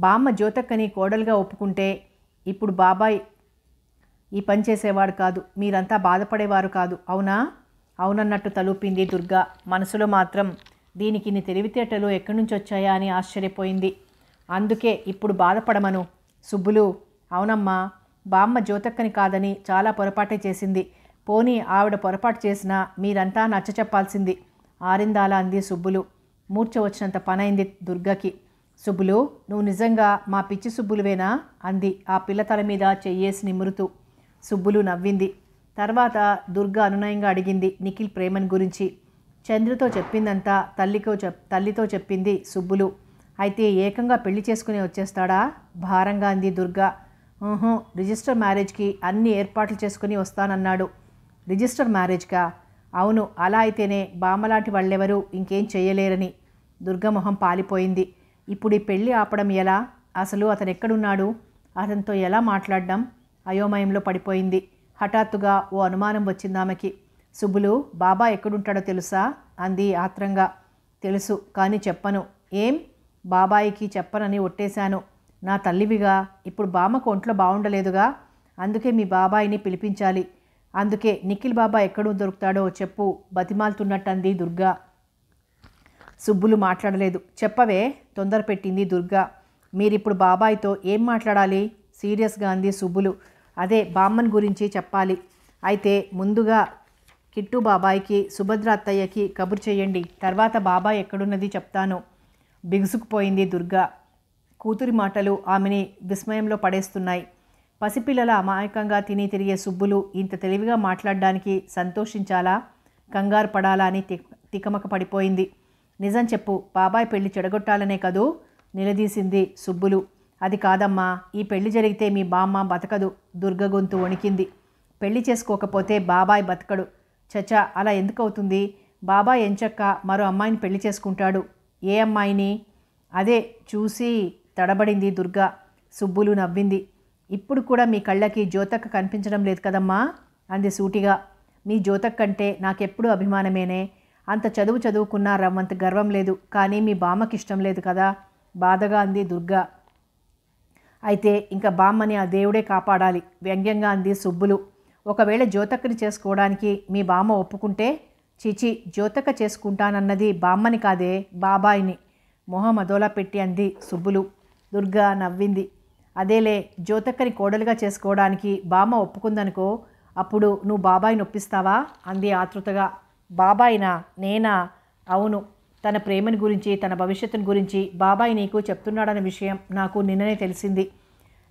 బామ్మ జ్యోతక్కని కోడలుగా ఒప్పుకుంటే ఇప్పుడు బాబాయ్ ఈ పని చేసేవాడు కాదు మీరంతా బాధపడేవారు కాదు అవునా అవునన్నట్టు తలూపింది దుర్గా మనసులో మాత్రం దీనికి ఇన్ని తెలివితేటలు ఎక్కడి నుంచి వచ్చాయా అని ఆశ్చర్యపోయింది అందుకే ఇప్పుడు బాధపడమను సుబ్బులు అవునమ్మా బామ్మ జ్యోతక్కని కాదని చాలా పొరపాటే చేసింది పోనీ ఆవిడ పొరపాటు చేసినా మీరంతా నచ్చ చెప్పాల్సింది ఆరిందాల అంది సుబ్బులు మూర్చ వచ్చినంత పనైంది దుర్గకి సుబ్బులు నువ్వు నిజంగా మా పిచ్చి సుబ్బులువేనా అంది ఆ పిల్ల తల మీద చెయ్యేసి నిమురుతూ సుబ్బులు నవ్వింది తర్వాత దుర్గ అనునయంగా అడిగింది నిఖిల్ ప్రేమన్ గురించి చంద్రుతో చెప్పిందంతా తల్లికో చెప్ తల్లితో చెప్పింది సుబ్బులు అయితే ఏకంగా పెళ్లి చేసుకుని వచ్చేస్తాడా భారంగా అంది దుర్గా ఊహో రిజిస్టర్ మ్యారేజ్కి అన్ని ఏర్పాట్లు చేసుకుని వస్తానన్నాడు రిజిస్టర్ మ్యారేజ్గా అవును అలా అయితేనే బామలాంటి వాళ్ళెవరూ ఇంకేం చేయలేరని దుర్గమొహం పాలిపోయింది ఇప్పుడు ఈ పెళ్ళి ఆపడం ఎలా అసలు అతను ఎక్కడున్నాడు అతనితో ఎలా మాట్లాడడం అయోమయంలో పడిపోయింది హఠాత్తుగా ఓ అనుమానం వచ్చింది ఆమెకి సుబ్బులు బాబా ఎక్కడుంటాడో తెలుసా అంది ఆత్రంగా తెలుసు కానీ చెప్పను ఏం బాబాయికి చెప్పనని ఒట్టేశాను నా తల్లివిగా ఇప్పుడు బామ్మకు ఒంట్లో బాగుండలేదుగా అందుకే మీ బాబాయిని పిలిపించాలి అందుకే నిఖిల్ బాబా ఎక్కడ దొరుకుతాడో చెప్పు అంది దుర్గా సుబ్బులు మాట్లాడలేదు చెప్పవే తొందర పెట్టింది దుర్గా మీరిప్పుడు బాబాయ్తో ఏం మాట్లాడాలి సీరియస్గా అంది సుబ్బులు అదే బామ్మన్ గురించి చెప్పాలి అయితే ముందుగా కిట్టు బాబాయ్కి సుభద్ర అత్తయ్యకి కబురు చేయండి తర్వాత బాబాయ్ ఎక్కడున్నది చెప్తాను బిగుసుకుపోయింది దుర్గా కూతురి మాటలు ఆమెని విస్మయంలో పడేస్తున్నాయి పసిపిల్లల అమాయకంగా తిని తిరిగే సుబ్బులు ఇంత తెలివిగా మాట్లాడడానికి సంతోషించాలా కంగారు పడాలా అని తికమక పడిపోయింది నిజం చెప్పు బాబాయ్ పెళ్లి చెడగొట్టాలనే కదూ నిలదీసింది సుబ్బులు అది కాదమ్మా ఈ పెళ్లి జరిగితే మీ బామ్మ బతకదు దుర్గ గొంతు వణికింది పెళ్లి చేసుకోకపోతే బాబాయ్ బతకడు చచా అలా ఎందుకవుతుంది బాబాయ్ ఎంచక్క మరో అమ్మాయిని పెళ్లి చేసుకుంటాడు ఏ అమ్మాయిని అదే చూసి తడబడింది దుర్గ సుబ్బులు నవ్వింది ఇప్పుడు కూడా మీ కళ్ళకి జ్యోతక్క కనిపించడం లేదు కదమ్మా అంది సూటిగా మీ జ్యోతక్ కంటే నాకెప్పుడు అభిమానమేనే అంత చదువు చదువుకున్నా రమ్మంత గర్వం లేదు కానీ మీ బామ్మకి ఇష్టం లేదు కదా బాధగా అంది దుర్గా అయితే ఇంకా బామ్మని ఆ దేవుడే కాపాడాలి వ్యంగ్యంగా అంది సుబ్బులు ఒకవేళ జ్యోతక్కని చేసుకోవడానికి మీ బామ్మ ఒప్పుకుంటే చిచి జ్యోతక్క చేసుకుంటానన్నది బామ్మని కాదే బాబాయిని మొహం అదోలా పెట్టి అంది సుబ్బులు దుర్గా నవ్వింది అదేలే జ్యోతక్కని కోడలుగా చేసుకోవడానికి బామ్మ ఒప్పుకుందనుకో అప్పుడు నువ్వు బాబాయిని ఒప్పిస్తావా అంది ఆతృతగా బాబాయినా నేనా అవును తన ప్రేమను గురించి తన భవిష్యత్తును గురించి బాబాయ్ నీకు చెప్తున్నాడన్న విషయం నాకు నిన్ననే తెలిసింది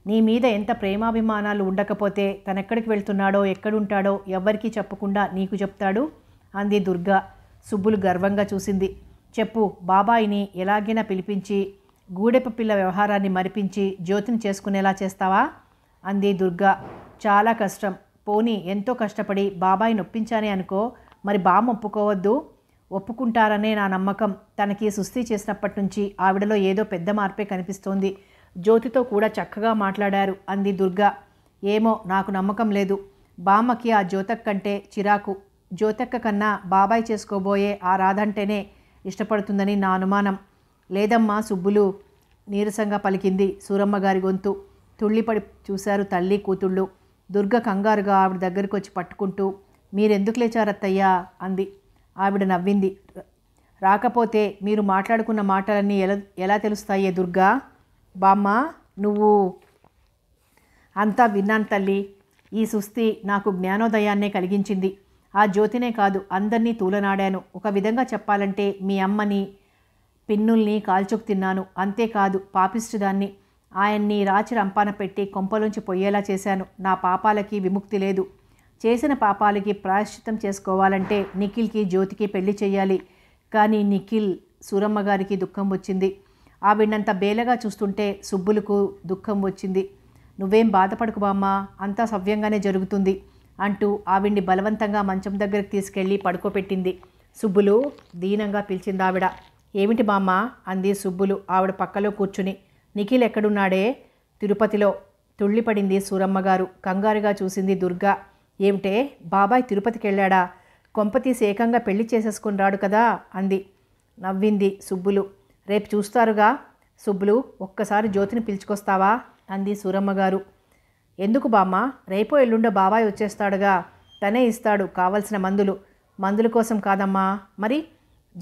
నీ మీద ఎంత ప్రేమాభిమానాలు ఉండకపోతే తనెక్కడికి వెళ్తున్నాడో ఎక్కడుంటాడో ఎవ్వరికీ చెప్పకుండా నీకు చెప్తాడు అంది దుర్గా సుబ్బులు గర్వంగా చూసింది చెప్పు బాబాయిని ఎలాగైనా పిలిపించి గూడెప్ప పిల్ల వ్యవహారాన్ని మరిపించి జ్యోతిని చేసుకునేలా చేస్తావా అంది దుర్గా చాలా కష్టం పోనీ ఎంతో కష్టపడి బాబాయి నొప్పించానే అనుకో మరి బామ్మ ఒప్పుకోవద్దు ఒప్పుకుంటారనే నా నమ్మకం తనకి సుస్థి చేసినప్పటి నుంచి ఆవిడలో ఏదో పెద్ద మార్పే కనిపిస్తోంది జ్యోతితో కూడా చక్కగా మాట్లాడారు అంది దుర్గా ఏమో నాకు నమ్మకం లేదు బామ్మకి ఆ జ్యోతక్ కంటే చిరాకు జ్యోతక్క కన్నా బాబాయ్ చేసుకోబోయే ఆ రాధంటేనే ఇష్టపడుతుందని నా అనుమానం లేదమ్మా సుబ్బులు నీరసంగా పలికింది సూరమ్మ గారి గొంతు తుళ్ళిపడి చూశారు తల్లి కూతుళ్ళు దుర్గ కంగారుగా ఆవిడ దగ్గరికి వచ్చి పట్టుకుంటూ మీరెందుకు లేచారత్తయ్యా అంది ఆవిడ నవ్వింది రాకపోతే మీరు మాట్లాడుకున్న మాటలన్నీ ఎలా ఎలా తెలుస్తాయే దుర్గా బామ్మ నువ్వు అంతా విన్నాను తల్లి ఈ సుస్థి నాకు జ్ఞానోదయాన్నే కలిగించింది ఆ జ్యోతినే కాదు అందరినీ తూలనాడాను ఒక విధంగా చెప్పాలంటే మీ అమ్మని పిన్నుల్ని కాల్చుకు తిన్నాను అంతేకాదు పాపిష్టి దాన్ని ఆయన్ని రాచి రంపాన పెట్టి కొంపలోంచి పొయ్యేలా చేశాను నా పాపాలకి విముక్తి లేదు చేసిన పాపాలకి ప్రాయశ్చిత్తం చేసుకోవాలంటే నిఖిల్కి జ్యోతికి పెళ్లి చేయాలి కానీ నిఖిల్ సూరమ్మ గారికి దుఃఖం వచ్చింది ఆవిడంత బేలగా చూస్తుంటే సుబ్బులకు దుఃఖం వచ్చింది నువ్వేం బాధపడకు బామ్మ అంతా సవ్యంగానే జరుగుతుంది అంటూ ఆవిడ్ని బలవంతంగా మంచం దగ్గరికి తీసుకెళ్ళి పడుకోపెట్టింది సుబ్బులు దీనంగా పిలిచింది ఆవిడ ఏమిటి బామ్మ అంది సుబ్బులు ఆవిడ పక్కలో కూర్చుని నిఖిల్ ఎక్కడున్నాడే తిరుపతిలో తుళ్ళిపడింది సూరమ్మగారు కంగారుగా చూసింది దుర్గా ఏమిటే బాబాయ్ తిరుపతికి వెళ్ళాడా కొంపతీసి ఏకంగా పెళ్లి చేసేసుకుని రాడు కదా అంది నవ్వింది సుబ్బులు రేపు చూస్తారుగా సుబ్బులు ఒక్కసారి జ్యోతిని పిలుచుకొస్తావా అంది సూరమ్మగారు ఎందుకు బామ్మ రేపో ఎల్లుండో బాబాయ్ వచ్చేస్తాడుగా తనే ఇస్తాడు కావలసిన మందులు మందుల కోసం కాదమ్మా మరి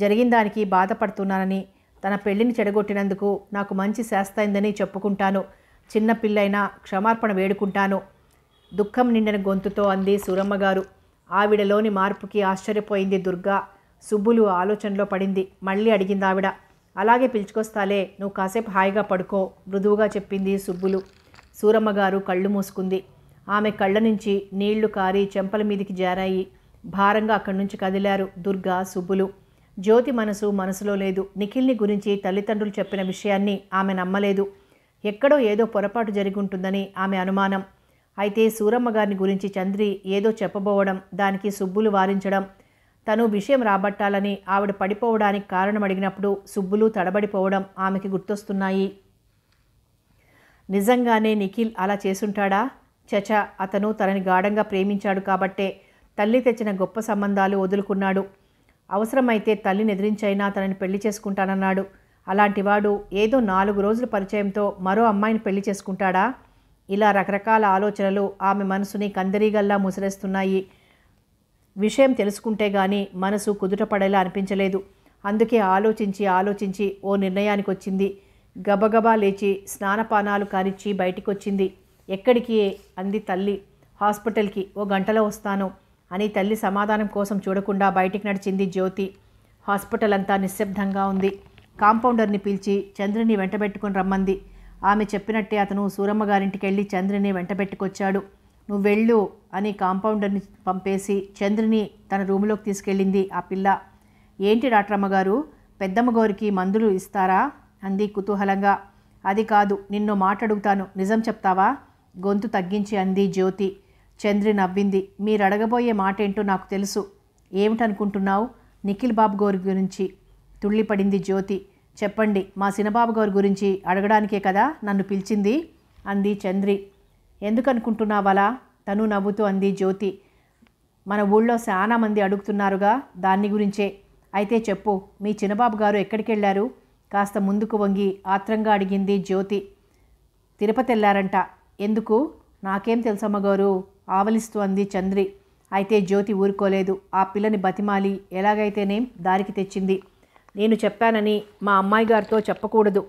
జరిగిన దానికి బాధపడుతున్నానని తన పెళ్లిని చెడగొట్టినందుకు నాకు మంచి శాస్తైందని చెప్పుకుంటాను చిన్నపిల్లైనా క్షమార్పణ వేడుకుంటాను దుఃఖం నిండిన గొంతుతో అంది సూరమ్మగారు ఆవిడలోని మార్పుకి ఆశ్చర్యపోయింది దుర్గా సుబ్బులు ఆలోచనలో పడింది మళ్ళీ అడిగింది ఆవిడ అలాగే పిలుచుకొస్తాలే నువ్వు కాసేపు హాయిగా పడుకో మృదువుగా చెప్పింది సుబ్బులు సూరమ్మగారు కళ్ళు మూసుకుంది ఆమె కళ్ళ నుంచి నీళ్లు కారి చెంపల మీదికి జారాయి భారంగా అక్కడి నుంచి కదిలారు దుర్గా సుబ్బులు జ్యోతి మనసు మనసులో లేదు నిఖిల్ని గురించి తల్లిదండ్రులు చెప్పిన విషయాన్ని ఆమె నమ్మలేదు ఎక్కడో ఏదో పొరపాటు జరిగి ఉంటుందని ఆమె అనుమానం అయితే సూరమ్మ గారిని గురించి చంద్రి ఏదో చెప్పబోవడం దానికి సుబ్బులు వారించడం తను విషయం రాబట్టాలని ఆవిడ పడిపోవడానికి కారణం అడిగినప్పుడు సుబ్బులు తడబడిపోవడం ఆమెకి గుర్తొస్తున్నాయి నిజంగానే నిఖిల్ అలా చేసుంటాడా చచ అతను తనని గాఢంగా ప్రేమించాడు కాబట్టే తల్లి తెచ్చిన గొప్ప సంబంధాలు వదులుకున్నాడు అవసరమైతే తల్లిని ఎదిరించైనా తనని పెళ్లి చేసుకుంటానన్నాడు అలాంటివాడు ఏదో నాలుగు రోజుల పరిచయంతో మరో అమ్మాయిని పెళ్లి చేసుకుంటాడా ఇలా రకరకాల ఆలోచనలు ఆమె మనసుని కందరీగల్లా ముసిరేస్తున్నాయి విషయం తెలుసుకుంటే గాని మనసు కుదుటపడేలా అనిపించలేదు అందుకే ఆలోచించి ఆలోచించి ఓ నిర్ణయానికి వచ్చింది గబగబా లేచి స్నానపానాలు కానిచ్చి వచ్చింది ఎక్కడికి అంది తల్లి హాస్పిటల్కి ఓ గంటలో వస్తాను అని తల్లి సమాధానం కోసం చూడకుండా బయటికి నడిచింది జ్యోతి హాస్పిటల్ అంతా నిశ్శబ్దంగా ఉంది కాంపౌండర్ని పిలిచి చంద్రుని వెంటబెట్టుకుని రమ్మంది ఆమె చెప్పినట్టే అతను సూరమ్మ గారింటికి వెళ్ళి చంద్రిని వెంటబెట్టుకొచ్చాడు నువ్వు వెళ్ళు అని కాంపౌండర్ని పంపేసి చంద్రిని తన రూములోకి తీసుకెళ్ళింది ఆ పిల్ల ఏంటి డాక్టరమ్మ గారు పెద్దమ్మ గోరికి మందులు ఇస్తారా అంది కుతూహలంగా అది కాదు నిన్ను మాట్లాడుగుతాను నిజం చెప్తావా గొంతు తగ్గించి అంది జ్యోతి చంద్రి నవ్వింది మీరు అడగబోయే మాట ఏంటో నాకు తెలుసు ఏమిటనుకుంటున్నావు నిఖిల్ బాబు గోరి గురించి తుళ్ళిపడింది జ్యోతి చెప్పండి మా సినబాబు గారి గురించి అడగడానికే కదా నన్ను పిలిచింది అంది చంద్రి ఎందుకనుకుంటున్నావలా తను నవ్వుతూ అంది జ్యోతి మన ఊళ్ళో చాలా మంది అడుగుతున్నారుగా దాన్ని గురించే అయితే చెప్పు మీ చిన్నబాబు గారు ఎక్కడికి వెళ్ళారు కాస్త ముందుకు వంగి ఆత్రంగా అడిగింది జ్యోతి తిరుపతి వెళ్ళారంట ఎందుకు నాకేం తెలుసమ్మగారు ఆవలిస్తూ అంది చంద్రి అయితే జ్యోతి ఊరుకోలేదు ఆ పిల్లని బతిమాలి ఎలాగైతేనేం దారికి తెచ్చింది నేను చెప్పానని మా అమ్మాయి గారితో చెప్పకూడదు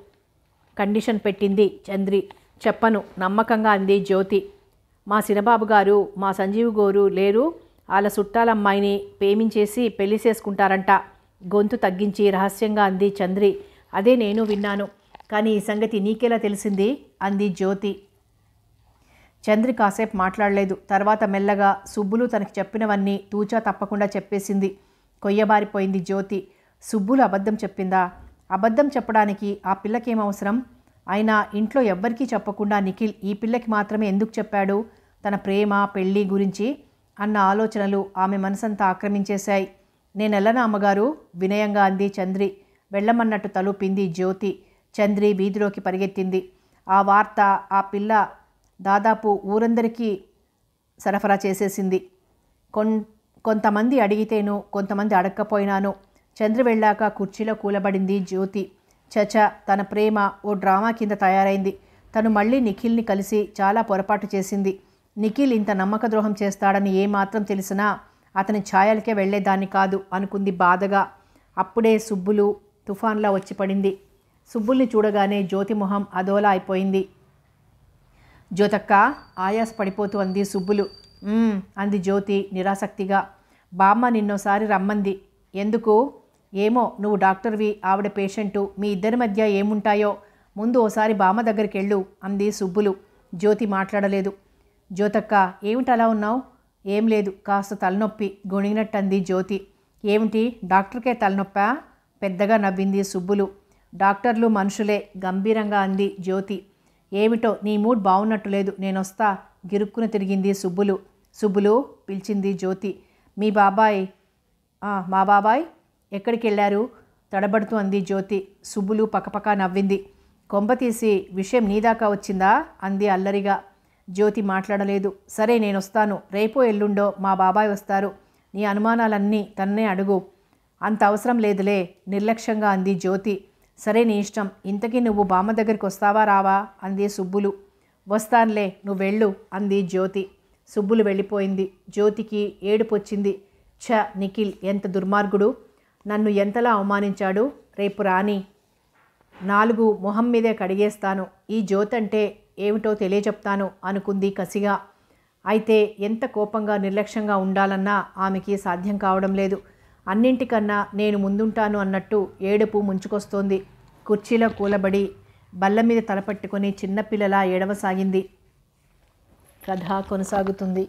కండిషన్ పెట్టింది చంద్రి చెప్పను నమ్మకంగా అంది జ్యోతి మా సినబాబు గారు మా సంజీవ్ గోరు లేరు వాళ్ళ చుట్టాల అమ్మాయిని ప్రేమించేసి పెళ్లి చేసుకుంటారంట గొంతు తగ్గించి రహస్యంగా అంది చంద్రి అదే నేను విన్నాను కానీ ఈ సంగతి నీకెలా తెలిసింది అంది జ్యోతి చంద్రి కాసేపు మాట్లాడలేదు తర్వాత మెల్లగా సుబ్బులు తనకి చెప్పినవన్నీ తూచా తప్పకుండా చెప్పేసింది కొయ్యబారిపోయింది జ్యోతి సుబ్బులు అబద్ధం చెప్పిందా అబద్ధం చెప్పడానికి ఆ పిల్లకేమవసరం అయినా ఇంట్లో ఎవ్వరికీ చెప్పకుండా నిఖిల్ ఈ పిల్లకి మాత్రమే ఎందుకు చెప్పాడు తన ప్రేమ పెళ్ళి గురించి అన్న ఆలోచనలు ఆమె మనసంతా ఆక్రమించేశాయి నేనెల్లనా అమ్మగారు వినయంగా అంది చంద్రి వెళ్ళమన్నట్టు తలుపింది జ్యోతి చంద్రి వీధిలోకి పరిగెత్తింది ఆ వార్త ఆ పిల్ల దాదాపు ఊరందరికీ సరఫరా చేసేసింది కొన్ కొంతమంది అడిగితేను కొంతమంది అడగకపోయినాను చంద్ర వెళ్ళాక కుర్చీలో కూలబడింది జ్యోతి చచ తన ప్రేమ ఓ డ్రామా కింద తయారైంది తను మళ్ళీ నిఖిల్ని కలిసి చాలా పొరపాటు చేసింది నిఖిల్ ఇంత నమ్మక ద్రోహం చేస్తాడని ఏమాత్రం తెలిసినా అతని ఛాయలకే వెళ్లేదాన్ని కాదు అనుకుంది బాధగా అప్పుడే సుబ్బులు తుఫాన్లా వచ్చి పడింది సుబ్బుల్ని చూడగానే జ్యోతి మొహం అదోలా అయిపోయింది జ్యోతక్క ఆయాస పడిపోతూ అంది సుబ్బులు అంది జ్యోతి నిరాసక్తిగా బామ్మ నిన్నోసారి రమ్మంది ఎందుకు ఏమో నువ్వు డాక్టర్వి ఆవిడ పేషెంటు మీ ఇద్దరి మధ్య ఏముంటాయో ముందు ఓసారి బామ్మ దగ్గరికి వెళ్ళు అంది సుబ్బులు జ్యోతి మాట్లాడలేదు జ్యోతక్క ఏమిటి అలా ఉన్నావు ఏం లేదు కాస్త తలనొప్పి గొణిగినట్టు అంది జ్యోతి ఏమిటి డాక్టర్కే తలనొప్పా పెద్దగా నవ్వింది సుబ్బులు డాక్టర్లు మనుషులే గంభీరంగా అంది జ్యోతి ఏమిటో నీ మూడ్ బాగున్నట్టు లేదు నేనొస్తా గిరుక్కున తిరిగింది సుబ్బులు సుబ్బులు పిలిచింది జ్యోతి మీ బాబాయ్ మా బాబాయ్ ఎక్కడికి వెళ్ళారు తడబడుతూ అంది జ్యోతి సుబ్బులు పక్కపక్క నవ్వింది తీసి విషయం నీదాకా వచ్చిందా అంది అల్లరిగా జ్యోతి మాట్లాడలేదు సరే నేను వస్తాను రేపో ఎల్లుండో మా బాబాయ్ వస్తారు నీ అనుమానాలన్నీ తన్నే అడుగు అంత అవసరం లేదులే నిర్లక్ష్యంగా అంది జ్యోతి సరే నీ ఇష్టం ఇంతకీ నువ్వు బామ్మ దగ్గరికి వస్తావా రావా అంది సుబ్బులు వస్తానులే నువ్వు వెళ్ళు అంది జ్యోతి సుబ్బులు వెళ్ళిపోయింది జ్యోతికి ఏడుపొచ్చింది ఛ నిఖిల్ ఎంత దుర్మార్గుడు నన్ను ఎంతలా అవమానించాడు రేపు రాని నాలుగు మొహం మీదే కడిగేస్తాను ఈ జ్యోతంటే ఏమిటో తెలియచెప్తాను అనుకుంది కసిగా అయితే ఎంత కోపంగా నిర్లక్ష్యంగా ఉండాలన్నా ఆమెకి సాధ్యం కావడం లేదు అన్నింటికన్నా నేను ముందుంటాను అన్నట్టు ఏడుపు ముంచుకొస్తోంది కుర్చీలో కూలబడి బల్ల మీద తలపట్టుకొని చిన్నపిల్లలా ఏడవసాగింది కథ కొనసాగుతుంది